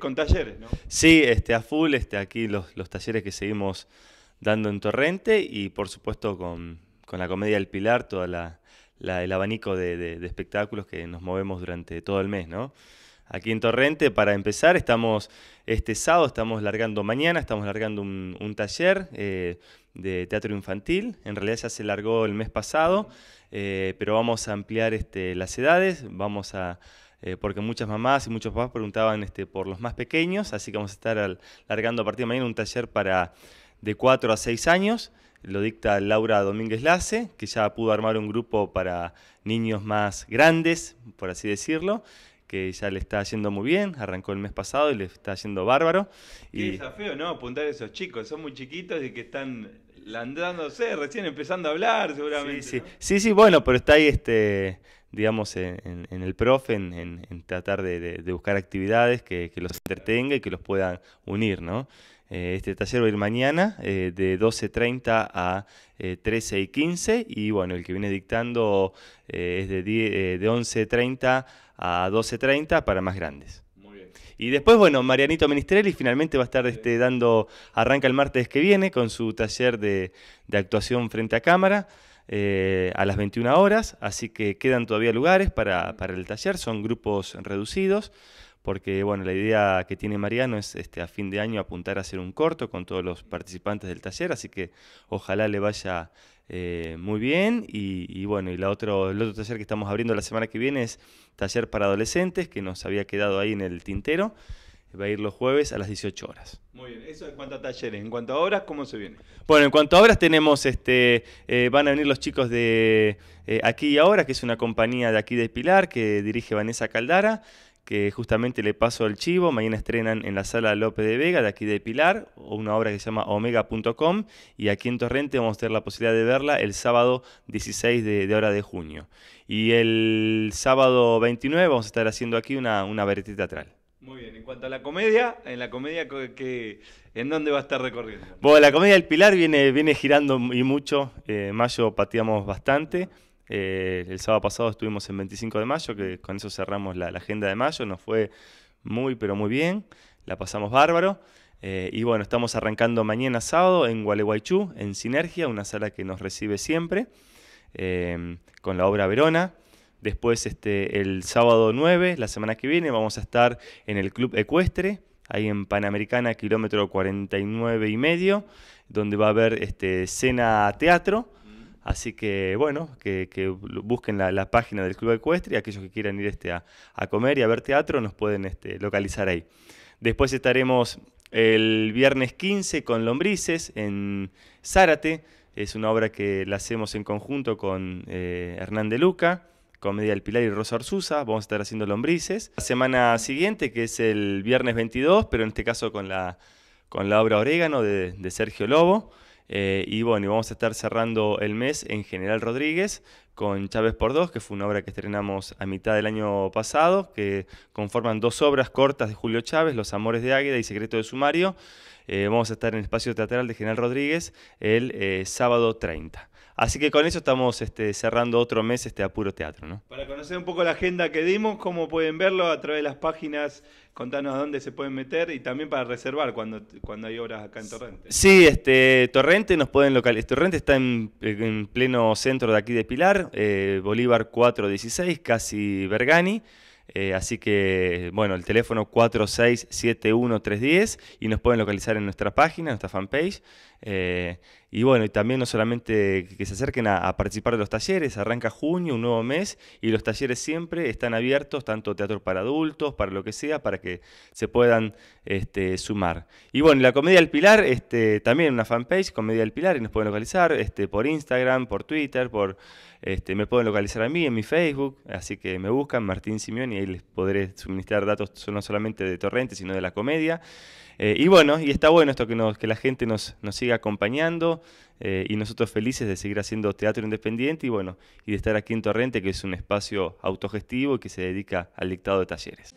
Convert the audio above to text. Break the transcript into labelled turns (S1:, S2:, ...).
S1: Con talleres, ¿no?
S2: Sí, este, a full, este, aquí los, los talleres que seguimos dando en Torrente y por supuesto con, la comedia El Pilar, todo la, el abanico de, espectáculos que nos movemos durante todo el mes, ¿no? Aquí en Torrente, para empezar, estamos este sábado, estamos largando mañana, estamos largando un, taller eh, de teatro infantil. En realidad ya se largó el mes pasado, eh, pero vamos a ampliar este, las edades, vamos a, eh, porque muchas mamás y muchos papás preguntaban este, por los más pequeños, así que vamos a estar largando a partir de mañana un taller para de 4 a 6 años. Lo dicta Laura Domínguez Lace, que ya pudo armar un grupo para niños más grandes, por así decirlo que ya le está yendo muy bien, arrancó el mes pasado y le está yendo bárbaro. Qué y
S1: desafío, ¿no? Apuntar a esos chicos, son muy chiquitos y que están landándose, recién empezando a hablar seguramente. Sí,
S2: sí, sí, sí, bueno, pero está ahí este digamos, en, el profe, en, tratar de, buscar actividades que, los entretenga y que los puedan unir, ¿no? Eh, este taller va a ir mañana eh, de 12.30 a eh, y bueno, el que viene dictando eh, es de, eh, de 11.30 a 12.30 para más grandes. Y después, bueno, Marianito Ministrelli finalmente va a estar este, dando, arranca el martes que viene con su taller de actuación frente a cámara. Eh, a las 21 horas, así que quedan todavía lugares para, el taller, son grupos reducidos, porque bueno, la idea que tiene Mariano es este, a fin de año apuntar a hacer un corto con todos los participantes del taller, así que ojalá le vaya eh, muy bien. Y, bueno, y la otro, el otro taller que estamos abriendo la semana que viene es taller para adolescentes, que nos había quedado ahí en el tintero va a ir los jueves a las 18 horas.
S1: Muy bien, eso en cuanto a talleres. En cuanto a obras, ¿cómo se viene?
S2: Bueno, en cuanto a obras tenemos, este, eh, van a venir los chicos de eh, Aquí y Ahora, que es una compañía de aquí de Pilar, que dirige Vanessa Caldara, que justamente le paso el chivo, mañana estrenan en la sala López de Vega, de aquí de Pilar, una obra que se llama omega.com, y aquí en Torrente vamos a tener la posibilidad de verla el sábado 16 de, hora de junio. Y el sábado 29 vamos a estar haciendo aquí una, una teatral.
S1: Muy bien, en cuanto a la comedia, en la comedia que, ¿en dónde va a estar recorriendo?
S2: Bueno, la comedia del Pilar viene, viene girando y mucho. Eh, mayo pateamos bastante. Eh, el sábado pasado estuvimos en 25 de mayo, que con eso cerramos la, agenda de mayo. Nos fue muy, pero muy bien. La pasamos bárbaro. Eh, y bueno, estamos arrancando mañana sábado en Gualeguaychú, en Sinergia, una sala que nos recibe siempre, con la obra Verona. Después este, el sábado 9, la semana que viene, vamos a estar en el Club Ecuestre, ahí en Panamericana, kilómetro 49 y medio, donde va a haber este, cena teatro. Así que bueno, que, busquen la, página del Club Ecuestre y aquellos que quieran ir este, a, comer y a ver teatro nos pueden este, localizar ahí. Después estaremos el viernes 15 con Lombrices en Zárate. Es una obra que la hacemos en conjunto con eh, Hernán de Luca. Comedia del Pilar y Rosa Arzusa. Vamos a estar haciendo lombrices. La semana siguiente, que es el viernes 22, pero en este caso con la, con la obra Orégano de, Sergio Lobo. Eh, y bueno, y vamos a estar cerrando el mes en General Rodríguez con Chávez por Dos, que fue una obra que estrenamos a mitad del año pasado, que conforman dos obras cortas de Julio Chávez, Los Amores de Águeda y Secreto de Sumario. Eh, vamos a estar en el espacio teatral de General Rodríguez el eh, sábado 30. Así que con eso estamos este, cerrando otro mes este, apuro teatro.
S1: Para conocer un poco la agenda que dimos, como pueden verlo a través de las páginas, contanos a dónde se pueden meter y también para reservar cuando, cuando hay obras acá en Torrente.
S2: Sí, este, Torrente nos pueden localizar. Torrente está en, pleno centro de aquí de Pilar, eh, Bolívar 416, casi Bergani. Eh, así que, bueno, el teléfono 4671310 y nos pueden localizar en nuestra página, en nuestra fanpage. Eh, y bueno, y también no solamente que se acerquen a, participar de los talleres, arranca junio, un nuevo mes, y los talleres siempre están abiertos, tanto teatro para adultos, para lo que sea, para que se puedan este, sumar. Y bueno, la Comedia del Pilar, este, también una fanpage, Comedia del Pilar, y nos pueden localizar este, por Instagram, por Twitter, por este, me pueden localizar a mí en mi Facebook, así que me buscan Martín Simeón y ahí les podré suministrar datos no solamente de Torrente, sino de la comedia. Eh, y bueno, y está bueno esto que, que la gente nos siga acompañando eh, y nosotros felices de seguir haciendo teatro independiente y bueno, y de estar aquí en Torrente, que es un espacio autogestivo y que se dedica al dictado de talleres.